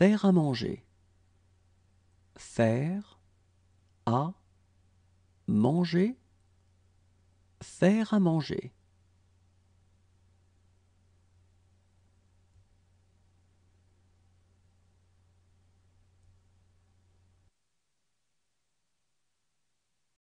Faire à manger. Faire à manger. Faire à manger.